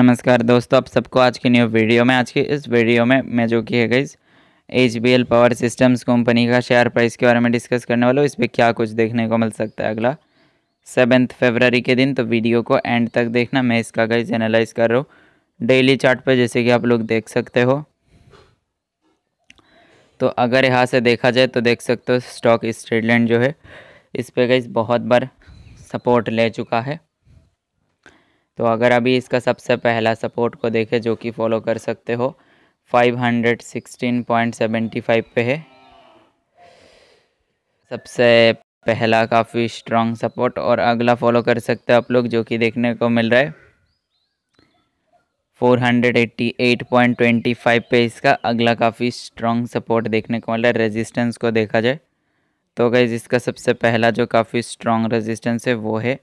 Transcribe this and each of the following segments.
नमस्कार दोस्तों आप सबको आज की न्यू वीडियो में आज की इस वीडियो में मैं जो कि है गई एच पावर सिस्टम्स कंपनी का शेयर प्राइस के बारे में डिस्कस करने वाला हूँ इस पर क्या कुछ देखने को मिल सकता है अगला सेवन्थ फेबररी के दिन तो वीडियो को एंड तक देखना मैं इसका गई एनालाइज कर रहा हूँ डेली चार्ट पर जैसे कि आप लोग देख सकते हो तो अगर यहाँ से देखा जाए तो देख सकते हो स्टॉक स्ट्रीट जो है इस पर गई बहुत बार सपोर्ट ले चुका है तो अगर अभी इसका सबसे पहला सपोर्ट को देखें जो कि फॉलो कर सकते हो 516.75 पे है सबसे पहला काफ़ी स्ट्रॉन्ग सपोर्ट और अगला फॉलो कर सकते हो आप लोग जो कि देखने को मिल रहा है 488.25 पे इसका अगला काफ़ी स्ट्रॉन्ग सपोर्ट देखने को मिल रहा है रेजिस्टेंस को देखा जाए तो गई इसका सबसे पहला जो काफ़ी स्ट्रॉन्ग रेजिस्टेंस है वो है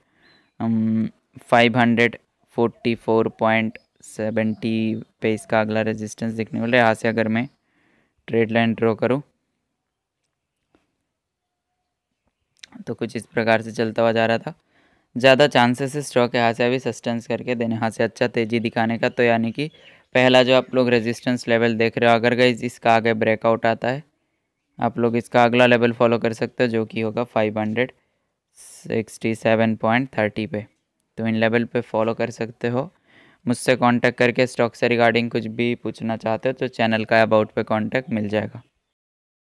five um, hundred forty four point seventy पे इसका अगला रेजिस्टेंस देखने वाला है यहाँ से अगर मैं ट्रेड लाइन ड्रॉ करूँ तो कुछ इस प्रकार से चलता हुआ जा रहा था ज़्यादा चांसेस है स्टॉक यहाँ से अभी सस्टेंस करके देने यहाँ से अच्छा तेज़ी दिखाने का तो यानी कि पहला जो आप लोग रेजिस्टेंस लेवल देख रहे हो अगर गई इसका आगे ब्रेकआउट आता है आप लोग इसका अगला लेवल फॉलो कर सकते हो जो कि होगा five hundred sixty seven point thirty पे तो इन लेवल पे फॉलो कर सकते हो मुझसे कांटेक्ट करके स्टॉक से रिगार्डिंग कुछ भी पूछना चाहते हो तो चैनल का अबाउट पे कांटेक्ट मिल जाएगा